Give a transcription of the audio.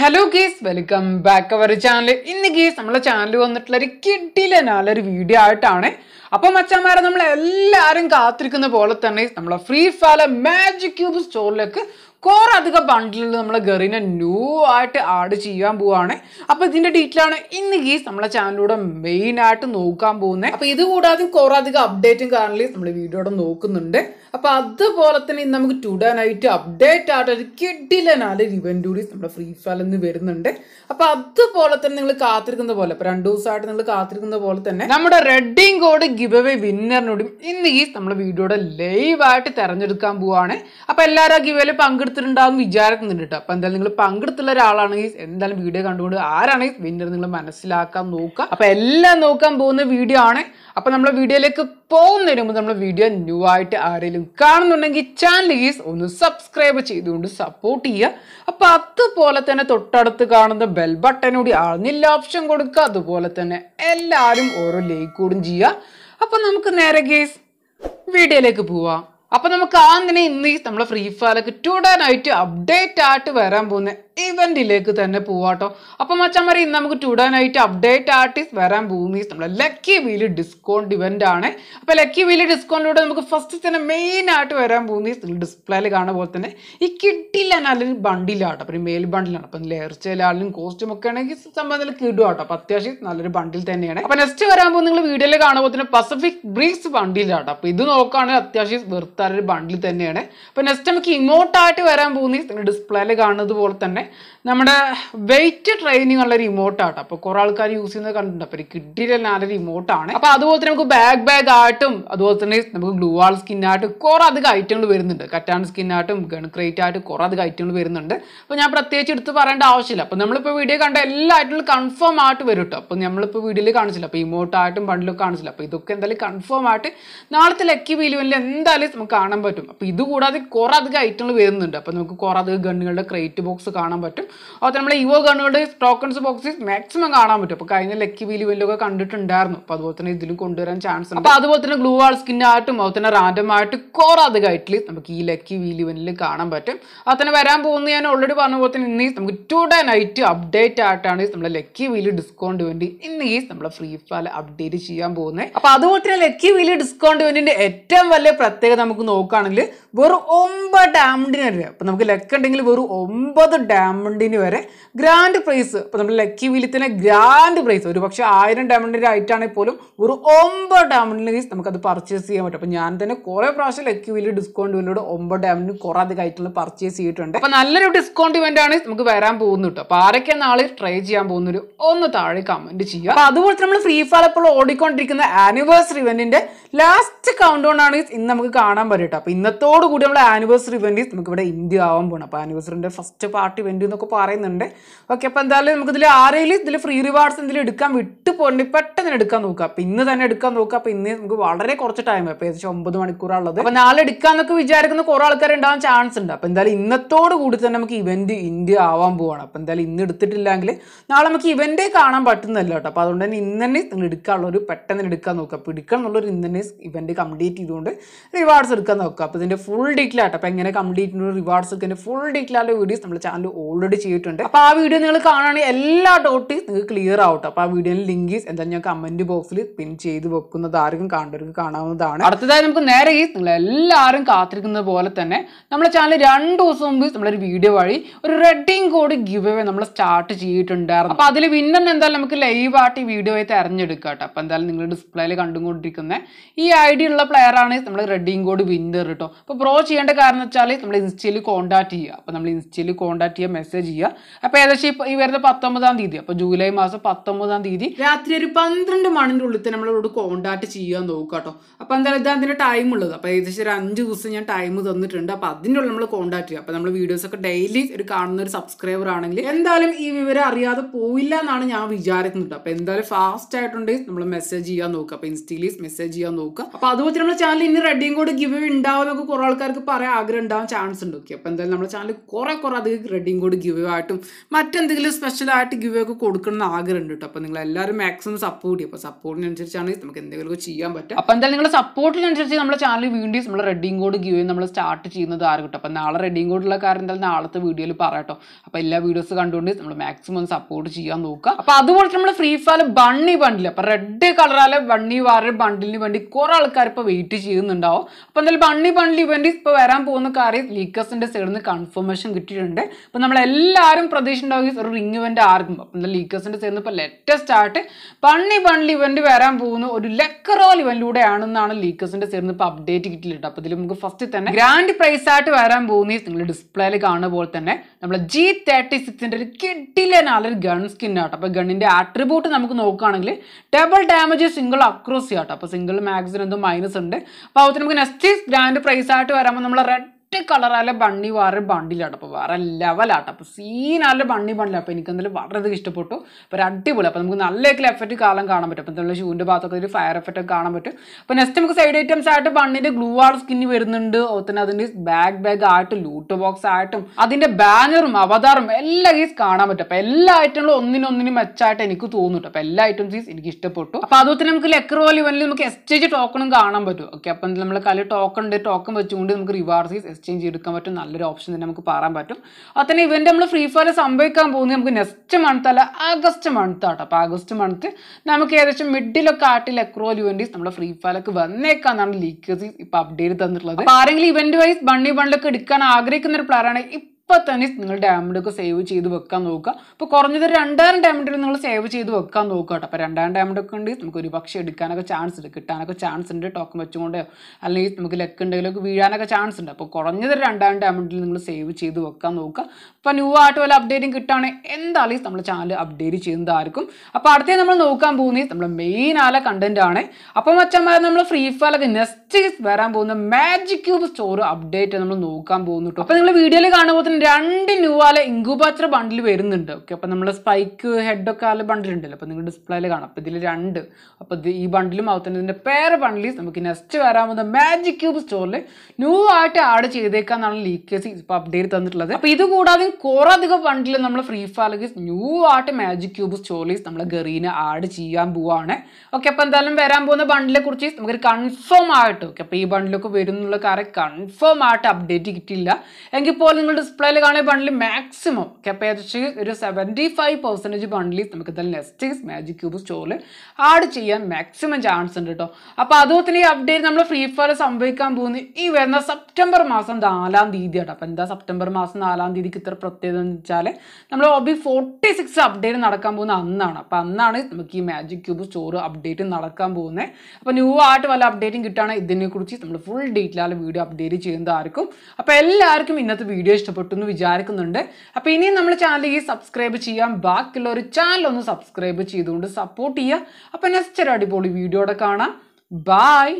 hello guys welcome back our channel ഇന്ന് guys നമ്മളെ channel വന്നിട്ടുള്ള ഒരു കിഡിലെ നാലൊരു വീഡിയോ ആയിട്ടാണ് അപ്പൊ മച്ചാമാരെ നമ്മൾ എല്ലാവരും കാത്തിരിക്കുന്ന പോലെ തന്നെ നമ്മളെ ഫ്രീ ഫയർ മാജിക് ക്യൂബ് സ്റ്റോറിലേക്ക് കുറേ അധികം ബണ്ടിലിൽ നമ്മൾ ഗറിനെ ന്യൂ ആയിട്ട് ആഡ് ചെയ്യാൻ പോവാണ് അപ്പോൾ ഇതിന്റെ ഡീറ്റെയിൽ ആണ് ഇന്ന് ഗീസ് നമ്മളെ ചാനലിലൂടെ മെയിൻ ആയിട്ട് നോക്കാൻ പോകുന്നത് അപ്പോൾ ഇത് കൂടാതെ കുറേ അധികം അപ്ഡേറ്റും കാരണം നമ്മൾ വീഡിയോടെ നോക്കുന്നുണ്ട് അപ്പോൾ അതുപോലെ തന്നെ ഇന്ന് നമുക്ക് ടുഡേ നൈറ്റ് അപ്ഡേറ്റ് ആയിട്ട് ഒരു കിഡിലനാല് ഇവൻ്റ് കൂടി നമ്മുടെ ഫ്രീ ഫയറിൽ നിന്ന് വരുന്നുണ്ട് അപ്പോൾ അതുപോലെ തന്നെ നിങ്ങൾ കാത്തിരിക്കുന്ന പോലെ ഇപ്പോൾ രണ്ട് ദിവസമായിട്ട് നിങ്ങൾ കാത്തിരിക്കുന്ന പോലെ തന്നെ നമ്മുടെ റെഡിങ് കോഡ് ഗിവ് അവേ വിന്നറിനോടും ഇന്ന് ഈ നമ്മുടെ വീഡിയോയുടെ ലൈവായിട്ട് തിരഞ്ഞെടുക്കാൻ പോവാണ് അപ്പോൾ എല്ലാവരും ആ ഗിവേയിൽ പങ്കെടുത്തിട്ടുണ്ടാകും വിചാരിക്കുന്നുണ്ട് കേട്ടോ അപ്പോൾ എന്തായാലും നിങ്ങൾ പങ്കെടുത്തുള്ള ഒരാളാണെങ്കിൽ എന്തായാലും വീഡിയോ കണ്ടുകൊണ്ട് ആരാണെങ്കിൽ വിന്നർ നിങ്ങൾ മനസ്സിലാക്കാൻ നോക്കുക അപ്പോൾ എല്ലാം നോക്കാൻ പോകുന്ന വീഡിയോ ആണ് അപ്പോൾ നമ്മളെ വീഡിയോയിലേക്ക് പോകുന്നതിന് മുമ്പ് നമ്മൾ വീഡിയോ ന്യൂ ആയിട്ട് ആരെങ്കിലും കാണുന്നുണ്ടെങ്കിൽ ചാനൽ ഈസ് ഒന്ന് സബ്സ്ക്രൈബ് ചെയ്തുകൊണ്ട് സപ്പോർട്ട് ചെയ്യുക അപ്പോൾ അതുപോലെ തന്നെ തൊട്ടടുത്ത് കാണുന്ന ബെൽ ബട്ടനോടി അറിഞ്ഞില്ല ഓപ്ഷൻ കൊടുക്കുക അതുപോലെ തന്നെ എല്ലാവരും ഓരോ ലൈക്ക് കൂടും ചെയ്യുക അപ്പം നമുക്ക് നേരെ ഗേസ് വീഡിയോയിലേക്ക് പോവാം അപ്പം നമുക്ക് ആ തന്നെ ഇന്ന് നമ്മൾ ഫ്രീ ഫയറിലേക്ക് ടുഡേ നൈറ്റ് അപ്ഡേറ്റ് ആയിട്ട് വരാൻ പോകുന്ന ഇവന്റിലേക്ക് തന്നെ പോവാട്ടോ അപ്പൊ മച്ചമ്മറി ഇന്ന് നമുക്ക് ടുഡനായിട്ട് അപ്ഡേറ്റ് ആർട്ടിസ്റ്റ് വരാൻ ഭൂമി നമ്മുടെ ലക്കി വീല് ഡിസ്കൗണ്ട് ഇവന്റ് ആണ് അപ്പോൾ ലക്കി വീല് ഡിസ്കൗണ്ടിലൂടെ നമുക്ക് ഫസ്റ്റ് തന്നെ മെയിൻ ആയിട്ട് വരാൻ ഭൂമി ഡിസ്പ്ലേയിൽ കാണുന്ന പോലെ തന്നെ ഈ കിട്ടിയില്ല അല്ലെങ്കിൽ ബണ്ടിലാട്ടോ അപ്പൊ മേൽ മെയിൽ ബണ്ടിലാണ് അപ്പൊ ലെയർച്ചയിലാണെങ്കിലും കോസ്റ്റ്യൂം ഒക്കെ ആണെങ്കിൽ സംബന്ധത്തിൽ കിടുവാട്ടോ അപ്പൊ അത്യാവശ്യം നല്ലൊരു ബണ്ടിൽ തന്നെയാണ് അപ്പോൾ നെക്സ്റ്റ് വരാൻ പോകുമ്പോൾ നിങ്ങൾ വീഡിയോയിൽ കാണുമ്പോൾ തന്നെ പസഫിക് ബ്രീസ് ബണ്ടിലാട്ടോ അപ്പോൾ ഇത് നോക്കുകയാണെങ്കിൽ അത്യാവശ്യം ഒരു ബണ്ടിൽ തന്നെയാണ് അപ്പോൾ നെക്സ്റ്റ് നമുക്ക് ഇങ്ങോട്ടായിട്ട് വരാൻ പോകുന്ന ഡിസ്പ്ലേയിൽ കാണുന്നത് പോലെ തന്നെ നമ്മുടെ വെയിറ്റ് ട്രെയിനിങ് ഉള്ള ഒരു ഇമോട്ടാട്ടോ അപ്പോൾ കുറെ ആൾക്കാർ യൂസ് ചെയ്യുന്നത് കണ്ടിട്ടുണ്ട് അപ്പോൾ ഒരു നല്ല റിമോട്ട് ആണ് അപ്പോൾ അതുപോലെ തന്നെ നമുക്ക് ബാക്ക് ബാഗ് ആയിട്ടും അതുപോലെ തന്നെ നമുക്ക് ഗ്ലൂ ആൾ സ്കിൻ ആയിട്ടും കുറേ അധികം ഐറ്റങ്ങൾ വരുന്നുണ്ട് കറ്റാൻ സ്കിൻ ആയിട്ടും ഗൺക്രേറ്റ് ആയിട്ടും കുറേ അധികം ഐറ്റങ്ങൾ വരുന്നുണ്ട് അപ്പോൾ ഞാൻ പ്രത്യേകിച്ച് എടുത്ത് പറയേണ്ട ആവശ്യമില്ല അപ്പോൾ നമ്മളിപ്പോ വീഡിയോ കണ്ട എല്ലാ ഐറ്റങ്ങളും കൺഫേം ആയിട്ട് വരും കേട്ടോ അപ്പോൾ നമ്മളിപ്പോൾ വീഡിയോയിൽ കാണിച്ചില്ല അപ്പോൾ ആയിട്ടും ബണ്ടിലൊക്കെ കാണിച്ചില്ല അപ്പോൾ ഇതൊക്കെ എന്തായാലും കൺഫേം ആയിട്ട് നാളത്തെ ലക്കി വീലുവിൽ എന്തായാലും നമുക്ക് കാണാൻ പറ്റും അപ്പോൾ കൂടാതെ കുറേ അധികം ഐറ്റങ്ങൾ വരുന്നുണ്ട് അപ്പോൾ നമുക്ക് കുറേ അധികം ഗണ്ണുകളുടെ ക്രേറ്റ് ബോക്സ് കാണാൻ കാണാൻ പറ്റും അതുപോലെ നമ്മുടെ ഇവോ ഗണ്ണുകളുടെ ടോക്കൺസ് ബോക്സിൽ മാക്സിമം കാണാൻ പറ്റും അപ്പോൾ കഴിഞ്ഞ ലക്കി വീലുവിലൊക്കെ കണ്ടിട്ടുണ്ടായിരുന്നു അപ്പോൾ അതുപോലെ തന്നെ ഇതിലും കൊണ്ടുവരാൻ ചാൻസ് ഉണ്ട് അപ്പോൾ അതുപോലെ തന്നെ ഗ്ലൂ വാൾ സ്കിൻ ആയിട്ടും അതുപോലെ തന്നെ റാൻഡം ആയിട്ട് കോറാധികം നമുക്ക് ഈ ലക്കി വീലുവിനിൽ കാണാൻ പറ്റും അത് തന്നെ വരാൻ പോകുന്നത് ഞാൻ ഓൾറെഡി പറഞ്ഞ പോലെ തന്നെ ഇന്ന് നമുക്ക് ടു ഡേ നൈറ്റ് അപ്ഡേറ്റ് ആയിട്ടാണ് നമ്മുടെ ലക്കി വീല് ഡിസ്കൗണ്ട് വേണ്ടി ഇന്ന് ഈ നമ്മുടെ ഫ്രീ ഫയർ അപ്ഡേറ്റ് ചെയ്യാൻ പോകുന്നത് അപ്പോൾ അതുപോലെ തന്നെ ലക്കി വീല് ഡിസ്കൗണ്ട് വേണ്ടി ഏറ്റവും വലിയ പ്രത്യേകത നമുക്ക് നോക്കുകയാണെങ്കിൽ വെറും ഒമ്പത് ഡാമിൻ്റെ അപ്പോൾ നമുക്ക് ലക്ക് ഉണ്ടെങ്കിൽ വെറും ഒമ്പത് ഡാം ഡയമണ്ടിന് വരെ ഗ്രാൻഡ് പ്രൈസ് ഇപ്പോൾ നമ്മൾ ലക്കി വീലിൽ ഗ്രാൻഡ് പ്രൈസ് ഒരു പക്ഷേ ആയിരം ഡയമണ്ടിൻ്റെ ആയിട്ടാണെങ്കിൽ പോലും ഒരു ഒമ്പത് ഡയമണ്ടിന് ഗൈസ് നമുക്കത് പർച്ചേസ് ചെയ്യാൻ പറ്റും അപ്പോൾ ഞാൻ തന്നെ കുറേ പ്രാവശ്യം ലക്കി വീല് ഡിസ്കൗണ്ട് വീലിലൂടെ ഒമ്പത് ഡയമണ്ടിന് കുറേ ആയിട്ടുള്ള പർച്ചേസ് ചെയ്തിട്ടുണ്ട് അപ്പോൾ നല്ലൊരു ഡിസ്കൗണ്ട് ഇവൻ്റ് ആണ് നമുക്ക് വരാൻ പോകുന്നു കേട്ടോ അപ്പോൾ ആരൊക്കെ നാളെ ട്രൈ ചെയ്യാൻ പോകുന്നൊരു ഒന്ന് താഴെ കമൻറ്റ് ചെയ്യുക അപ്പോൾ അതുപോലെ തന്നെ നമ്മൾ ഫ്രീ ഫയർ ഇപ്പോൾ ഓടിക്കൊണ്ടിരിക്കുന്ന ആനിവേഴ്സറി ഇവന്റിന്റെ ലാസ്റ്റ് കൗണ്ട് ഡൗൺ ആണ് ഇന്ന് നമുക്ക് കാണാൻ പറ്റും കേട്ടോ അപ്പോൾ ഇന്നത്തോടുകൂടി കൂടി നമ്മൾ ആനിവേഴ്സറി ഇവന്റ് നമുക്ക് ഇവിടെ ഇന്ത്യ ആവാൻ പോകണം അപ്പോൾ ആനിവേഴ്സറിൻ്റെ ഫസ്റ്റ് പാർട്ടി ഉണ്ട് എന്നൊക്കെ പറയുന്നുണ്ട് ഓക്കെ അപ്പോൾ എന്തായാലും നമുക്കിതിൽ ആരെയിൽ ഇതിൽ ഫ്രീ റിവാർഡ്സ് എന്തെങ്കിലും എടുക്കാൻ വിട്ടു പോകണമെങ്കിൽ പെട്ടെന്ന് എടുക്കാൻ നോക്കുക അപ്പം ഇന്ന് തന്നെ എടുക്കാൻ നോക്കുക അപ്പം ഇന്ന് നമുക്ക് വളരെ കുറച്ച് ടൈം അപ്പോൾ ഏകദേശം ഒമ്പത് മണിക്കൂറാണുള്ളത് അപ്പോൾ നാളെ എടുക്കാമെന്നൊക്കെ വിചാരിക്കുന്ന കുറേ ആൾക്കാർ ഉണ്ടാവാൻ ചാൻസ് ഉണ്ട് അപ്പോൾ എന്തായാലും ഇന്നത്തോട് കൂടി തന്നെ നമുക്ക് ഇവൻറ്റ് ഇന്ത്യ ആവാൻ പോവാണ് അപ്പോൾ എന്തായാലും ഇന്ന് എടുത്തിട്ടില്ലെങ്കിൽ നാളെ നമുക്ക് ഇവൻറ്റേ കാണാൻ പറ്റുന്നില്ല കേട്ടോ അപ്പോൾ അതുകൊണ്ട് തന്നെ ഇന്ന് തന്നെ നിങ്ങൾ എടുക്കാനുള്ള ഒരു പെട്ടെന്ന് എടുക്കാൻ നോക്കുക അപ്പോൾ എടുക്കണം എന്നുള്ളൊരു ഇന്ന് തന്നെ ഇവൻറ്റ് കംപ്ലീറ്റ് ചെയ്തുകൊണ്ട് റിവാർഡ്സ് എടുക്കാൻ നോക്കുക അപ്പോൾ ഇതിൻ്റെ ഫുൾ ഡീറ്റെയിൽ ആട്ടോ അപ്പോൾ എങ്ങനെ കംപ്ലീറ്റ് റിവാർഡ്സ് ഒക്കെ ഫുൾ ഡീറ്റെയിൽ ആയ വീഡിയോസ് നമ്മുടെ ചാനൽ ഓൾറെഡി ചെയ്തിട്ടുണ്ട് അപ്പോൾ ആ വീഡിയോ നിങ്ങൾ കാണുകയാണെങ്കിൽ എല്ലാ ഡോട്ട് നിങ്ങൾക്ക് ക്ലിയർ ആവട്ടെ അപ്പോൾ ആ വീഡിയോയിൽ ലിങ്ക് എന്താ ഞാൻ കമന്റ് ബോക്സിൽ പിൻ ചെയ്ത് വെക്കുന്നത് ആർക്കും കാണേണ്ടവർക്ക് കാണാവുന്നതാണ് അടുത്തതായി നമുക്ക് നേരെ ഈ നിങ്ങൾ എല്ലാവരും കാത്തിരിക്കുന്നത് പോലെ തന്നെ നമ്മുടെ ചാനൽ രണ്ട് ദിവസം മുമ്പ് നമ്മളൊരു വീഡിയോ വഴി ഒരു റെഡിങ് കോഡ് ഗിവ് അവേ നമ്മൾ സ്റ്റാർട്ട് ചെയ്തിട്ടുണ്ടായിരുന്നു അപ്പോൾ അതിൽ വിന്നർ എന്തായാലും നമുക്ക് ലൈവ് ഈ വീഡിയോ ആയി തെരഞ്ഞെടുക്കാം കേട്ടോ അപ്പോൾ എന്തായാലും നിങ്ങൾ ഡിസ്പ്ലേയിൽ കണ്ടുകൊണ്ടിരിക്കുന്ന ഈ ഐഡിയ ഉള്ള പ്ലെയർ ആണ് നമ്മൾ റെഡിങ് കോഡ് വിന്നർ കേട്ടോ അപ്പോൾ പ്രോ ചെയ്യേണ്ട കാരണം വെച്ചാൽ നമ്മൾ ഇൻസ്റ്റയിൽ കോൺടാക്ട് ചെയ്യുക അപ്പോൾ നമ്മൾ ഇൻസ്റ്റയിൽ കോൺടാക്ട് ചെയ്യുക ചെയ്യുക മെസ്സേജ് ചെയ്യുക അപ്പോൾ ഏകദേശം ഈ വരുന്ന പത്തൊമ്പതാം തീയതി അപ്പോൾ ജൂലൈ മാസം പത്തൊമ്പതാം തീയതി രാത്രി ഒരു പന്ത്രണ്ട് മണിന്റെ ഉള്ളിൽ തന്നെ നമ്മളോട് കോണ്ടാക്ട് ചെയ്യാൻ നോക്കുക കേട്ടോ അപ്പോൾ എന്തായാലും ഇതാ അതിന്റെ ടൈം ഉള്ളത് അപ്പോൾ ഏകദേശം ഒരു അഞ്ച് ദിവസം ഞാൻ ടൈം തന്നിട്ടുണ്ട് അപ്പോൾ അതിൻ്റെ ഉള്ളിൽ നമ്മൾ കോണ്ടാക്ട് ചെയ്യുക അപ്പോൾ നമ്മൾ വീഡിയോസ് ഒക്കെ ഡെയിലി ഒരു കാണുന്ന ഒരു സബ്സ്ക്രൈബർ ആണെങ്കിൽ എന്തായാലും ഈ വിവരം അറിയാതെ പോയില്ല എന്നാണ് ഞാൻ വിചാരിക്കുന്നത് അപ്പോൾ എന്തായാലും ഫാസ്റ്റ് ആയിട്ടുണ്ടെങ്കിൽ നമ്മൾ മെസ്സേജ് ചെയ്യാൻ നോക്കുക അപ്പോൾ ഇൻസ്റ്റയിലേക്ക് മെസ്സേജ് ചെയ്യാൻ നോക്കുക അപ്പോൾ അതുപോലെ നമ്മുടെ ചാനൽ ഇനി റെഡിയും കൂടെ ഗിവ് ഉണ്ടാവുമെന്നൊക്കെ കുറെ ആൾക്കാർക്ക് പറയാൻ ആഗ്രഹം ഉണ്ടാവാൻ ചാൻസ് ഉണ്ട് ഓക്കെ അപ്പോൾ എന്തായാലും നമ്മുടെ ചാനൽ കുറേ കുറെ അധികം റെഡിയും ഗിഫ്റ്റും കൂടി ഗിവ് ആയിട്ടും മറ്റെന്തെങ്കിലും സ്പെഷ്യലായിട്ട് ഗിവ് ഒക്കെ കൊടുക്കണം എന്ന് ആഗ്രഹമുണ്ട് കേട്ടോ അപ്പോൾ നിങ്ങൾ എല്ലാവരും മാക്സിമം സപ്പോർട്ട് ചെയ്യും അപ്പോൾ സപ്പോർട്ടിനനുസരിച്ചാണ് നമുക്ക് എന്തെങ്കിലും ചെയ്യാൻ പറ്റും അപ്പോൾ എന്തായാലും നിങ്ങളുടെ സപ്പോർട്ടിനനുസരിച്ച് നമ്മുടെ ചാനൽ വീണ്ടും നമ്മൾ റെഡിങ് കോഡ് ഗിവ് നമ്മൾ സ്റ്റാർട്ട് ചെയ്യുന്നത് ആരും കേട്ടോ അപ്പോൾ നാളെ കോഡ് കോഡുള്ള കാര്യം എന്തായാലും നാളത്തെ വീഡിയോയിൽ പറയട്ടോ അപ്പോൾ എല്ലാ വീഡിയോസ് കണ്ടുകൊണ്ട് നമ്മൾ മാക്സിമം സപ്പോർട്ട് ചെയ്യാൻ നോക്കുക അപ്പോൾ അതുപോലെ നമ്മൾ ഫ്രീ ഫയർ ബണ്ണി ബണ്ടിൽ അപ്പോൾ റെഡ് കളറാലെ ബണ്ണി വാറ ബണ്ടിലിന് വേണ്ടി കുറേ ആൾക്കാർ ഇപ്പൊ വെയിറ്റ് ചെയ്യുന്നുണ്ടാവും അപ്പോൾ എന്തായാലും ബണ്ണി ബണ്ടിൽ വേണ്ടി ഇപ്പൊ വരാൻ പോകുന്ന കാര്യം ലീക്കേഴ്സിന്റെ സൈഡിൽ നിന്ന് കൺഫർമേഷൻ കിട്ടിയിട്ടുണ്ട് അപ്പോൾ നമ്മളെല്ലാവരും പ്രതീക്ഷിച്ചുണ്ടാവുക ഒരു റിംഗ് ഇവൻ്റ് ആയിരുന്നു അപ്പം ലീക്കേഴ്സിൻ്റെ ചേർന്ന് ഇപ്പോൾ ലേറ്റസ്റ്റ് ആയിട്ട് പണ്ണി പണ്ണി ഇവന്റ് വരാൻ പോകുന്ന ഒരു ലക്കറോൽ ഇവൻ്റിലൂടെയാണെന്നാണ് ലീക്കേഴ്സിൻ്റെ ചേർന്ന് ഇപ്പോൾ അപ്ഡേറ്റ് കിട്ടിയിട്ട് അപ്പോൾ ഇതിൽ നമുക്ക് ഫസ്റ്റ് തന്നെ ഗ്രാൻഡ് പ്രൈസ് ആയിട്ട് വരാൻ പോകുന്ന നിങ്ങൾ ഡിസ്പ്ലേയിൽ കാണുന്ന പോലെ തന്നെ നമ്മളെ ജി തേർട്ടി സിക്സിൻ്റെ ഒരു കിഡിലനാലൊരു ഗൺ സ്കിൻ ആട്ടോ അപ്പോൾ ഗണ്ണിൻ്റെ ആട്രിബ്യൂട്ട് നമുക്ക് നോക്കുകയാണെങ്കിൽ ഡബിൾ ഡാമേജ് സിംഗിൾ അക്രോസി ആട്ടോ അപ്പോൾ സിംഗിൾ മാക്സിന് എന്തോ മൈനസ് ഉണ്ട് അപ്പോൾ അതുപോലെ നമുക്ക് നെക്സ്റ്റ് ഗ്രാൻഡ് പ്രൈസ് ആയിട്ട് വരാമ്പോൾ നമ്മൾ റെഡ് കളറാലെ ബണ്ണി വേറെ ബണ്ടിലാട്ടോ അപ്പോൾ വേറെ ലെവലാട്ടോ അപ്പോൾ സീനാലെ ബണ്ണി ബണ്ണിലാണ് അപ്പോൾ എനിക്ക് എന്തായാലും വളരെയധികം ഇഷ്ടപ്പെട്ടു അപ്പോൾ ഒരു അടിപൊളി അപ്പോൾ നമുക്ക് നല്ല ഒക്കെ എഫക്റ്റ് കാലം കാണാൻ പറ്റും അപ്പോൾ എന്തായാലും ഷൂവിൻ്റെ ഭാഗത്തൊക്കെ ഒരു ഫയർ എഫക്റ്റ് ഒക്കെ കാണാൻ പറ്റും അപ്പോൾ നെക്സ്റ്റ് നമുക്ക് സൈഡ് ഐറ്റംസ് ആയിട്ട് ബണ്ണിൻ്റെ ഗ്ലൂ ആർ സ്കിന്ന് വരുന്നുണ്ട് ഒത്തന്നെ അതിൻ്റെ ബാഗ് ബാഗ് ആയിട്ട് ലൂട്ട് ബോക്സ് ആയിട്ടും അതിൻ്റെ ബാനറും അവതാറും എല്ലാ കേസ് കാണാൻ പറ്റും അപ്പോൾ എല്ലാ ഐറ്റങ്ങളും ഒന്നിനൊന്നിന് മെച്ചായിട്ട് എനിക്ക് തോന്നുന്നുണ്ട് അപ്പോൾ എല്ലാ ഐറ്റംസ് എനിക്ക് ഇഷ്ടപ്പെട്ടു അപ്പോൾ അതുപോലെ തന്നെ നമുക്ക് വാലി ഇവനിൽ നമുക്ക് എക്സ്ചേഞ്ച് ടോക്കണും കാണാൻ പറ്റും ഓക്കെ അപ്പോൾ നമ്മൾ കളി ടോക്കൺ ഉണ്ട് ടോക്കൺ വെച്ചുകൊണ്ട് നമുക്ക് എസ് എക്സ്ചേഞ്ച് എടുക്കാൻ പറ്റും നല്ലൊരു ഓപ്ഷൻ തന്നെ നമുക്ക് പറയാൻ പറ്റും അത് തന്നെ ഇവൻ്റ് നമ്മൾ ഫ്രീ ഫയർ സംഭവിക്കാൻ പോകുന്നത് നമുക്ക് നെക്സ്റ്റ് മന്ത് അല്ല ആഗസ്റ്റ് മന്ത് ആട്ടോ അപ്പോൾ ആഗസ്റ്റ് മന്ത് നമുക്ക് ഏകദേശം മിഡിലൊക്കെ ആട്ടിൽ എക്രോൽ ഇവൻറ്റീസ് നമ്മുടെ ഫ്രീ ഫയറൊക്കെ വന്നേക്കാന്നാണ് ലീക്കേഴ്സ് ഇപ്പോൾ അപ്ഡേറ്റ് തന്നിട്ടുള്ളത് അപ്പോൾ ആരെങ്കിലും ഇവൻറ്റ് വൈസ് ബണ്ണി ബണ്ണിലൊക്കെ എടുക്കാൻ ആഗ്രഹിക്കുന്ന ഒരു പ്ലാനാണ് ഇപ്പോൾ ഇപ്പം തന്നെ നിങ്ങൾ ഡയമണ്ടൊക്കെ സേവ് ചെയ്ത് വെക്കാൻ നോക്കുക ഇപ്പോൾ കുറഞ്ഞത് രണ്ടായിരം ഡയമണ്ടിൽ നിങ്ങൾ സേവ് ചെയ്ത് വെക്കാൻ നോക്കുക കേട്ടോ അപ്പോൾ രണ്ടായിരം ഒക്കെ ഉണ്ട് നമുക്ക് ഒരു പക്ഷേ എടുക്കാനൊക്കെ ചാൻസ് ഉണ്ട് കിട്ടാനൊക്കെ ചാൻസ് ഉണ്ട് ടോക്കൺ വെച്ചുകൊണ്ടോ അല്ലെങ്കിൽ നമുക്ക് ലെക്ക് ഉണ്ടെങ്കിലൊക്കെ വീഴാനൊക്കെ ചാൻസ് ഉണ്ട് അപ്പോൾ കുറഞ്ഞത് രണ്ടായിരം ഡയമണ്ടിൽ നിങ്ങൾ സേവ് ചെയ്ത് വെക്കാൻ നോക്കുക അപ്പോൾ ന്യൂ ആയിട്ട് വല്ല അപ്ഡേറ്റും കിട്ടുകയാണെങ്കിൽ എന്തായാലും നമ്മുടെ ചാനൽ അപ്ഡേറ്റ് ചെയ്യുന്നതായിരിക്കും അപ്പോൾ അടുത്തേ നമ്മൾ നോക്കാൻ പോകുന്നത് നമ്മുടെ മെയിൻ ആളെ കണ്ടന്റ് ആണ് അപ്പോൾ മച്ചന്മാർ നമ്മൾ ഫ്രീ ഫയറൊക്കെ നെക്സ്റ്റ് വരാൻ പോകുന്ന മാജിക് ക്യൂബ് സ്റ്റോർ അപ്ഡേറ്റ് നമ്മൾ നോക്കാൻ പോകുന്നു അപ്പോൾ നിങ്ങൾ വീഡിയോയിൽ കാണുമ്പോൾ തന്നെ രണ്ട് ന്യൂവാല ഇങ്കുബാത്ര ബണ്ടിൽ വരുന്നുണ്ട് ഓക്കെ അപ്പോൾ നമ്മൾ സ്പൈക്ക് ഹെഡൊക്കെ ആല ഉണ്ടല്ലോ അപ്പോൾ നിങ്ങൾ ഡിസ്പ്ലേയിൽ കാണാം അപ്പോൾ ഇതിൽ രണ്ട് അപ്പോൾ ഇത് ഈ ബണ്ടിലും അതുപോലെ തന്നെ ഇതിൻ്റെ പേര് ബണ്ടിൽ നമുക്ക് നെക്സ്റ്റ് വരാമെന്ന് മാജിക് ക്യൂബ് സ്റ്റോറിൽ ന്യൂ ആയിട്ട് ആഡ് ചെയ്തേക്കാന്നാണ് ലീക്കേസ് ഇപ്പോൾ അപ്ഡേറ്റ് തന്നിട്ടുള്ളത് അപ്പോൾ ഇത് കൂടാതെ കുറേ അധികം ബണ്ടിൽ നമ്മൾ ഫ്രീ ഫയർ ന്യൂ ആയിട്ട് മാജിക് ക്യൂബ് സ്റ്റോറിൽ നമ്മൾ ഗറീന ആഡ് ചെയ്യാൻ പോവാണ് ഓക്കെ അപ്പോൾ എന്തായാലും വരാൻ പോകുന്ന ബണ്ടിലെ കുറിച്ച് നമുക്കൊരു കൺഫേം ആയിട്ട് ഓക്കെ അപ്പോൾ ഈ ബണ്ടിലൊക്കെ വരുന്നുള്ള കാര്യം കൺഫേം ആയിട്ട് അപ്ഡേറ്റ് കിട്ടിയില്ല എങ്കിൽ പോലും നിങ്ങൾ ഡിസ്പ്ലേ എന്തായാലും കാണുക ബണ്ടിൽ മാക്സിമം കപ്പാസിറ്റി ഒരു സെവൻറ്റി ഫൈവ് പെർസെൻറ്റേജ് ബണ്ടിൽ നമുക്ക് ഇതിൽ നെസ്റ്റിക്സ് മാജിക് ക്യൂബ് സ്റ്റോറിൽ ആഡ് ചെയ്യാൻ മാക്സിമം ചാൻസ് ഉണ്ട് കേട്ടോ അപ്പോൾ അതുപോലെ തന്നെ ഈ അപ്ഡേറ്റ് നമ്മൾ ഫ്രീ ഫയർ സംഭവിക്കാൻ പോകുന്നത് ഈ വരുന്ന സെപ്റ്റംബർ മാസം നാലാം തീയതി കേട്ടോ അപ്പോൾ എന്താ സെപ്റ്റംബർ മാസം നാലാം തീയതിക്ക് ഇത്ര പ്രത്യേകത എന്ന് വെച്ചാൽ നമ്മൾ ഒബി ഫോർട്ടി സിക്സ് അപ്ഡേറ്റ് നടക്കാൻ പോകുന്ന അന്നാണ് അപ്പോൾ അന്നാണ് നമുക്ക് ഈ മാജിക് ക്യൂബ് സ്റ്റോർ അപ്ഡേറ്റ് നടക്കാൻ പോകുന്നത് അപ്പോൾ ന്യൂ ആയിട്ട് വല്ല അപ്ഡേറ്റും കിട്ടുകയാണെങ്കിൽ ഇതിനെക്കുറിച്ച് നമ്മൾ ഫുൾ ഡീറ്റെയിൽ വീഡിയോ അപ്ഡേറ്റ് ചെയ്യുന്നതായിരിക്കും അപ്പോൾ എല്ലാവർക്കും ഇന്നത്തെ വീഡിയോ ഇഷ്ടപ്പെട്ടു എന്ന് വിചാരിക്കുന്നുണ്ട് അപ്പോൾ ഇനിയും നമ്മൾ ചാനൽ ഈ സബ്സ്ക്രൈബ് ചെയ്യാം ഒരു ചാനൽ ഒന്ന് സബ്സ്ക്രൈബ് ചെയ്തുകൊണ്ട് സപ്പോർട്ട് ചെയ്യുക അപ്പോൾ നെക്സ്റ്റ് ഒരു അടിപൊളി വീഡിയോടെ കാണാം ബായ്